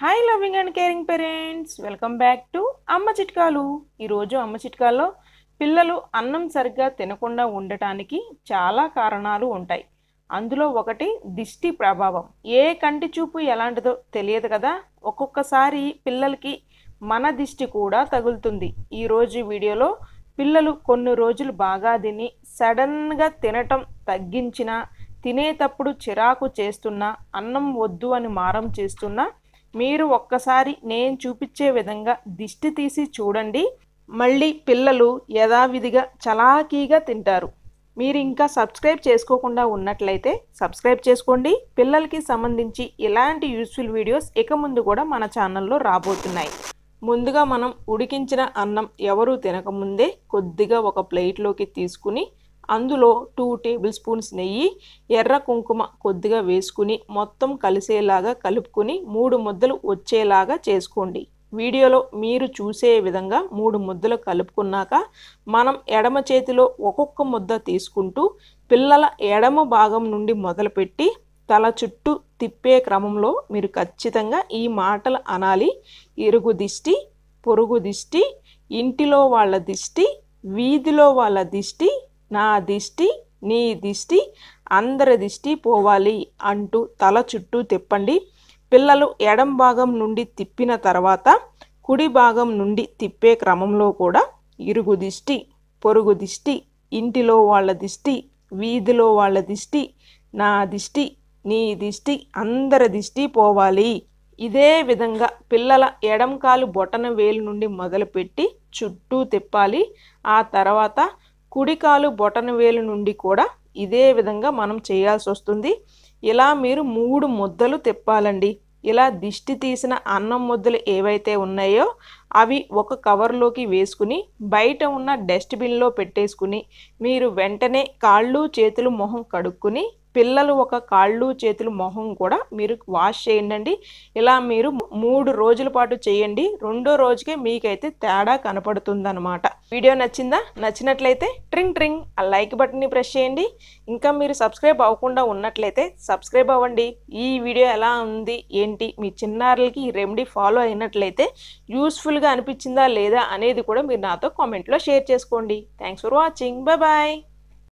hi loving and caring parents welcome back to అమ్మ చిట్కాలు ఈరోజు అమ్మ చిట్కాల్లో పిల్లలు అన్నం సరిగ్గా తినకుండా ఉండటానికి చాలా కారణాలు ఉంటాయి అందులో ఒకటి దిష్టి ప్రభావం ఏ కంటి చూపు ఎలాంటిదో తెలియదు కదా ఒక్కొక్కసారి పిల్లలకి మన దిష్టి కూడా తగులుతుంది ఈరోజు వీడియోలో పిల్లలు కొన్ని రోజులు బాగా తిని సడన్గా తినటం తగ్గించినా తినేటప్పుడు చిరాకు చేస్తున్నా అన్నం వద్దు అని మారం చేస్తున్నా మీరు ఒక్కసారి నేను చూపించే విధంగా దిష్టి తీసి చూడండి మళ్ళీ పిల్లలు యథావిధిగా చలాకీగా తింటారు మీరు ఇంకా సబ్స్క్రైబ్ చేసుకోకుండా ఉన్నట్లయితే సబ్స్క్రైబ్ చేసుకోండి పిల్లలకి సంబంధించి ఇలాంటి యూస్ఫుల్ వీడియోస్ ఇక ముందు కూడా మన ఛానల్లో రాబోతున్నాయి ముందుగా మనం ఉడికించిన అన్నం ఎవరు తినకముందే కొద్దిగా ఒక ప్లేట్లోకి తీసుకుని అందులో టూ టేబుల్ స్పూన్స్ నెయ్యి ఎర్ర కుంకుమ కొద్దిగా వేసుకుని మొత్తం కలిసేలాగా కలుపుకుని మూడు ముద్దలు వచ్చేలాగా చేసుకోండి వీడియోలో మీరు చూసే విధంగా మూడు ముద్దలు కలుపుకున్నాక మనం ఎడమ చేతిలో ఒక్కొక్క ముద్ద తీసుకుంటూ పిల్లల ఎడమ భాగం నుండి మొదలుపెట్టి తల చుట్టూ తిప్పే క్రమంలో మీరు ఖచ్చితంగా ఈ మాటలు అనాలి ఇరుగు దిష్టి పొరుగు దిష్టి ఇంటిలో వాళ్ళ దిష్టి వీధిలో వాళ్ళ దిష్టి నా దిష్టి నీ దిష్టి అందరి దిష్టి పోవాలి అంటూ తల చుట్టూ తిప్పండి పిల్లలు ఎడం భాగం నుండి తిప్పిన తర్వాత కుడి భాగం నుండి తిప్పే క్రమంలో కూడా ఇరుగు దిష్టి పొరుగు దిష్టి ఇంటిలో వాళ్ళ దిష్టి వీధిలో వాళ్ళ దిష్టి నా దిష్టి నీ దిష్టి అందరి దిష్టి పోవాలి ఇదే విధంగా పిల్లల ఎడంకాలు బొటన వేలు నుండి మొదలుపెట్టి చుట్టూ తిప్పాలి ఆ తర్వాత కుడికాలు బొటన వేలు నుండి కూడా ఇదే విధంగా మనం చేయాల్సి వస్తుంది ఇలా మీరు మూడు ముద్దలు తిప్పాలండి ఇలా దిష్టి తీసిన అన్నం ముద్దలు ఏవైతే ఉన్నాయో అవి ఒక కవర్లోకి వేసుకుని బయట ఉన్న డస్ట్బిన్లో పెట్టేసుకుని మీరు వెంటనే కాళ్ళు చేతులు మొహం కడుక్కుని పిల్లలు ఒక కాళ్ళు చేతులు మొహం కూడా మీరు వాష్ చేయండి ఇలా మీరు మూడు రోజుల పాటు చేయండి రెండో రోజుకే మీకైతే తేడా కనపడుతుందనమాట వీడియో నచ్చిందా నచ్చినట్లయితే ట్రింగ్ ట్రింగ్ ఆ లైక్ బటన్ని ప్రెస్ చేయండి ఇంకా మీరు సబ్స్క్రైబ్ అవ్వకుండా ఉన్నట్లయితే సబ్స్క్రైబ్ అవ్వండి ఈ వీడియో ఎలా ఉంది ఏంటి మీ చిన్నారులకి ఈ రెమెడీ ఫాలో అయినట్లయితే యూస్ఫుల్గా అనిపించిందా లేదా అనేది కూడా మీరు నాతో కామెంట్లో షేర్ చేసుకోండి థ్యాంక్స్ ఫర్ వాచింగ్ బాయ్